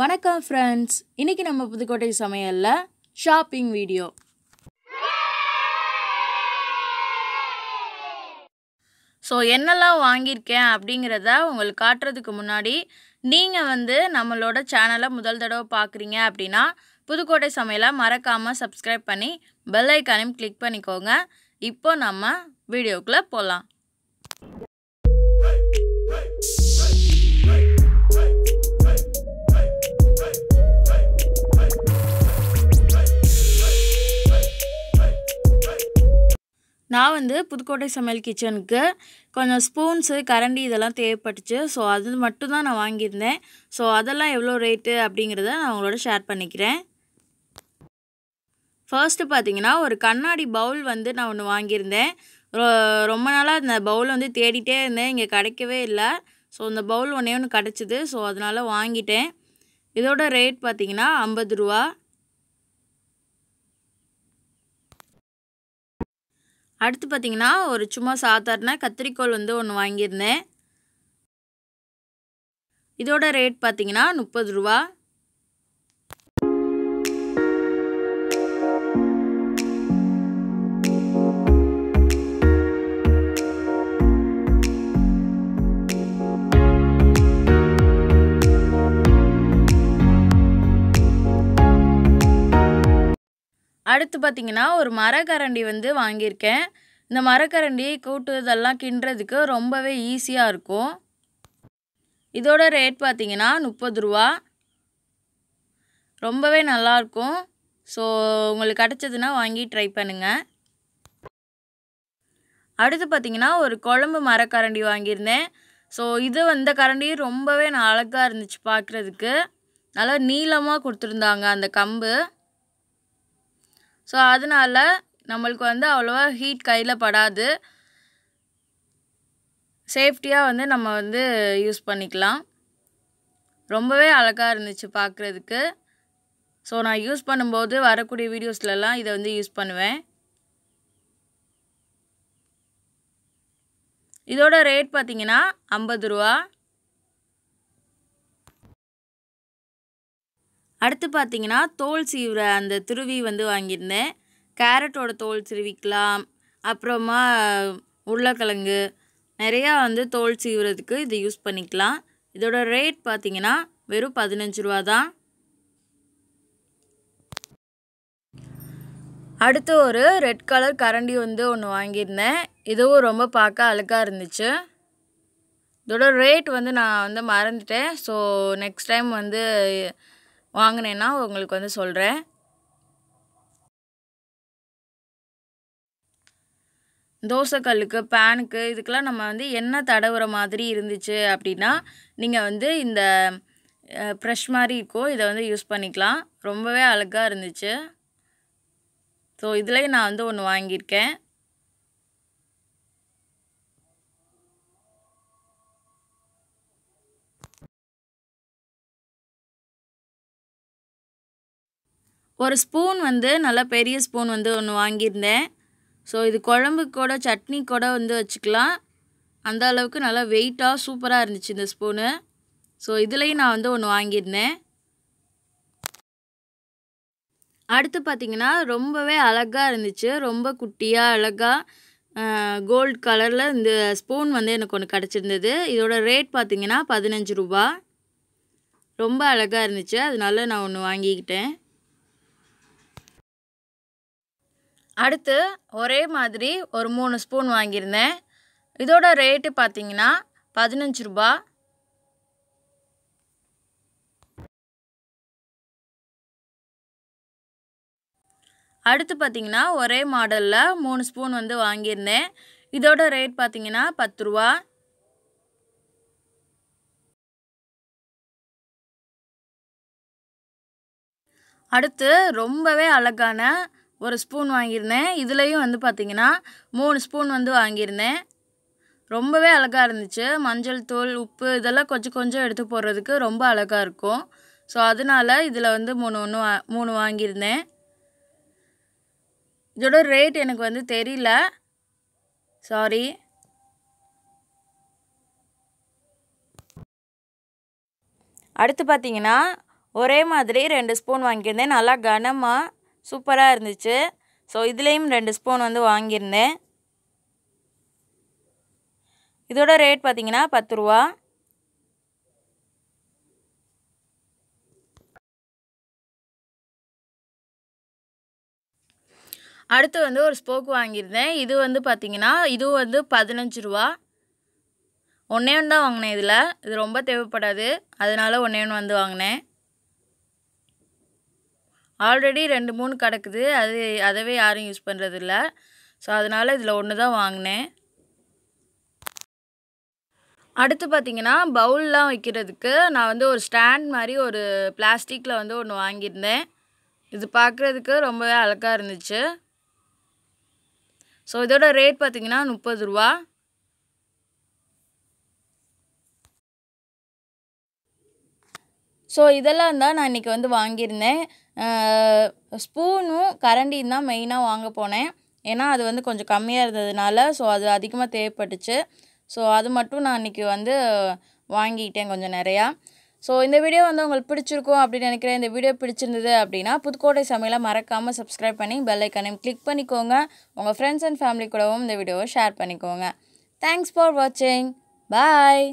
வணக்கம் ஃப்ரெண்ட்ஸ் இன்றைக்கி நம்ம புதுக்கோட்டை சமையலில் ஷாப்பிங் வீடியோ ஸோ என்னெல்லாம் வாங்கியிருக்கேன் அப்படிங்கிறத உங்களுக்கு காட்டுறதுக்கு முன்னாடி நீங்கள் வந்து நம்மளோட சேனலை முதல் தடவை பார்க்குறீங்க அப்படின்னா புதுக்கோட்டை சமையலை மறக்காமல் சப்ஸ்கிரைப் பண்ணி பெல்லைக்கானையும் கிளிக் பண்ணிக்கோங்க இப்போ நம்ம வீடியோக்குள்ளே போகலாம் நான் வந்து புதுக்கோட்டை சமையல் கிச்சனுக்கு கொஞ்சம் ஸ்பூன்ஸு கரண்டி இதெல்லாம் தேவைப்பட்டுச்சு ஸோ அது மட்டும்தான் நான் வாங்கியிருந்தேன் ஸோ அதெல்லாம் எவ்வளோ ரேட்டு அப்படிங்கிறத நான் உங்களோட ஷேர் பண்ணிக்கிறேன் ஃபர்ஸ்ட்டு பார்த்தீங்கன்னா ஒரு கண்ணாடி பவுல் வந்து நான் ஒன்று வாங்கியிருந்தேன் ரொம்ப நாளாக இந்த பவுல் வந்து தேடிட்டே இருந்தேன் இங்கே கிடைக்கவே இல்லை ஸோ இந்த பவுல் ஒன்றே ஒன்று கிடச்சிது ஸோ அதனால் வாங்கிட்டேன் இதோட ரேட் பார்த்திங்கன்னா ஐம்பது ரூபா அடுத்து பார்த்தீங்கன்னா ஒரு சும்மா சாதாரண கத்திரிக்கோள் வந்து ஒன்று வாங்கியிருந்தேன் இதோட ரேட் பார்த்திங்கன்னா முப்பது ரூபா அடுத்து பார்த்திங்கன்னா ஒரு மரக்கரண்டி வந்து வாங்கியிருக்கேன் இந்த மரக்கரண்டி கூட்டு இதெல்லாம் கிண்டுறதுக்கு ரொம்பவே ஈஸியாக இருக்கும் இதோட ரேட் பார்த்திங்கன்னா முப்பது ரூபா ரொம்பவே நல்லாயிருக்கும் ஸோ உங்களுக்கு கிடச்சதுன்னா வாங்கி ட்ரை பண்ணுங்கள் அடுத்து பார்த்திங்கன்னா ஒரு குழம்பு மரக்கரண்டி வாங்கியிருந்தேன் ஸோ இது வந்த கரண்டி ரொம்பவே அழகாக இருந்துச்சு பார்க்குறதுக்கு நல்லா நீளமாக கொடுத்துருந்தாங்க அந்த கம்பு ஸோ அதனால நம்மளுக்கு வந்து அவ்வளோவா ஹீட் கையில் படாது சேஃப்டியாக வந்து நம்ம வந்து யூஸ் பண்ணிக்கலாம் ரொம்பவே அழகாக இருந்துச்சு பார்க்குறதுக்கு ஸோ நான் யூஸ் பண்ணும்போது வரக்கூடிய வீடியோஸ்லலாம் இதை வந்து யூஸ் பண்ணுவேன் இதோட ரேட் பார்த்திங்கன்னா ஐம்பது ரூபா அடுத்து பார்த்திங்கன்னா தோல் சீவுற அந்த துருவி வந்து வாங்கியிருந்தேன் கேரட்டோட தோல் சிறுவிக்கலாம் அப்புறமா உருளைக்கிழங்கு நிறையா வந்து தோல் சீவுறதுக்கு இது யூஸ் பண்ணிக்கலாம் இதோட ரேட் பார்த்திங்கன்னா வெறும் பதினஞ்சு ரூபா தான் அடுத்து ஒரு ரெட் கலர் கரண்டி வந்து ஒன்று வாங்கியிருந்தேன் இதுவும் ரொம்ப பார்க்க அழுக்காக இருந்துச்சு இதோட ரேட் வந்து நான் வந்து மறந்துட்டேன் ஸோ நெக்ஸ்ட் டைம் வந்து வாங்கினேன்னா உங்களுக்கு வந்து சொல்கிறேன் தோசைக்கல்லுக்கு பேனுக்கு இதுக்கெல்லாம் நம்ம வந்து என்ன தடவுற மாதிரி இருந்துச்சு அப்படின்னா நீங்கள் வந்து இந்த ப்ரெஷ் மாதிரி இருக்கோ இதை வந்து யூஸ் பண்ணிக்கலாம் ரொம்பவே அழகாக இருந்துச்சு ஸோ இதுலேயும் நான் வந்து ஒன்று வாங்கியிருக்கேன் ஒரு ஸ்பூன் வந்து நல்லா பெரிய ஸ்பூன் வந்து ஒன்று வாங்கியிருந்தேன் ஸோ இது குழம்பு கூட சட்னி கூட வந்து வச்சுக்கலாம் அந்த அளவுக்கு நல்லா வெயிட்டாக சூப்பராக இருந்துச்சு இந்த ஸ்பூனு ஸோ இதுலேயும் நான் வந்து ஒன்று வாங்கியிருந்தேன் அடுத்து பார்த்திங்கன்னா ரொம்பவே அழகாக இருந்துச்சு ரொம்ப குட்டியாக அழகாக கோல்டு கலரில் இந்த ஸ்பூன் வந்து எனக்கு ஒன்று கிடச்சிருந்தது இதோட ரேட் பார்த்திங்கன்னா பதினஞ்சு ரூபா ரொம்ப அழகாக இருந்துச்சு அதனால நான் ஒன்று வாங்கிக்கிட்டேன் அடுத்து ஒரே மாதிரி ஒரு மூணு ஸ்பூன் வாங்கியிருந்தேன் இதோட ரேட்டு பார்த்தீங்கன்னா பதினஞ்சு ரூபா அடுத்து பார்த்தீங்கன்னா ஒரே மாடலில் மூணு ஸ்பூன் வந்து வாங்கியிருந்தேன் இதோட ரேட் பார்த்திங்கன்னா பத்து ரூபா அடுத்து ரொம்பவே அழகான ஒரு ஸ்பூன் வாங்கியிருந்தேன் இதுலேயும் வந்து பார்த்திங்கன்னா மூணு ஸ்பூன் வந்து வாங்கியிருந்தேன் ரொம்பவே அழகாக இருந்துச்சு மஞ்சள் தூள் உப்பு இதெல்லாம் கொஞ்சம் கொஞ்சம் எடுத்து போடுறதுக்கு ரொம்ப அழகாக இருக்கும் ஸோ அதனால் இதில் வந்து மூணு ஒன்று வா மூணு வாங்கியிருந்தேன் இதோட ரேட் எனக்கு வந்து தெரியல சாரி அடுத்து பார்த்தீங்கன்னா ஒரே மாதிரி ரெண்டு ஸ்பூன் வாங்கியிருந்தேன் நல்லா கனமாக சூப்பராக இருந்துச்சு ஸோ இதுலேயும் ரெண்டு ஸ்பூன் வந்து வாங்கியிருந்தேன் இதோட ரேட் பார்த்திங்கன்னா பத்து ரூபா அடுத்து வந்து ஒரு ஸ்போக் வாங்கியிருந்தேன் இது வந்து பார்த்திங்கன்னா இதுவும் வந்து பதினஞ்சு ரூபா ஒன்றே ஒன்று தான் வாங்கினேன் இதில் இது ரொம்ப தேவைப்படாது அதனால் ஒன்றே ஒன்று வந்து வாங்கினேன் ஆல்ரெடி ரெண்டு மூணு கிடக்குது அது அதவே யாரும் யூஸ் பண்ணுறதில்ல ஸோ அதனால் இதில் ஒன்று தான் வாங்கினேன் அடுத்து பார்த்திங்கன்னா பவுல்லாம் வைக்கிறதுக்கு நான் வந்து ஒரு ஸ்டாண்ட் மாதிரி ஒரு பிளாஸ்டிக்கில் வந்து ஒன்று வாங்கியிருந்தேன் இது பார்க்குறதுக்கு ரொம்பவே அழகாக இருந்துச்சு ஸோ இதோட ரேட் பார்த்திங்கன்னா முப்பது ரூபா ஸோ இதெல்லாம் தான் நான் இன்றைக்கி வந்து வாங்கியிருந்தேன் ஸ்பூனும் கரண்டியும் தான் மெயினாக வாங்க போனேன் ஏன்னா அது வந்து கொஞ்சம் கம்மியாக இருந்ததுனால ஸோ அது அதிகமாக தேவைப்பட்டுச்சு ஸோ அது மட்டும் நான் இன்றைக்கி வந்து வாங்கிக்கிட்டேன் கொஞ்சம் நிறையா ஸோ இந்த வீடியோ வந்து உங்களுக்கு பிடிச்சிருக்கும் அப்படின்னு நினைக்கிறேன் இந்த வீடியோ பிடிச்சிருந்தது அப்படின்னா புதுக்கோட்டை சமையலை மறக்காமல் சப்ஸ்கிரைப் பண்ணி பெல்லைக்கனையும் கிளிக் பண்ணிக்கோங்க உங்கள் ஃப்ரெண்ட்ஸ் அண்ட் ஃபேமிலி கூடவும் இந்த வீடியோவை ஷேர் பண்ணிக்கோங்க தேங்க்ஸ் ஃபார் வாட்சிங் பாய்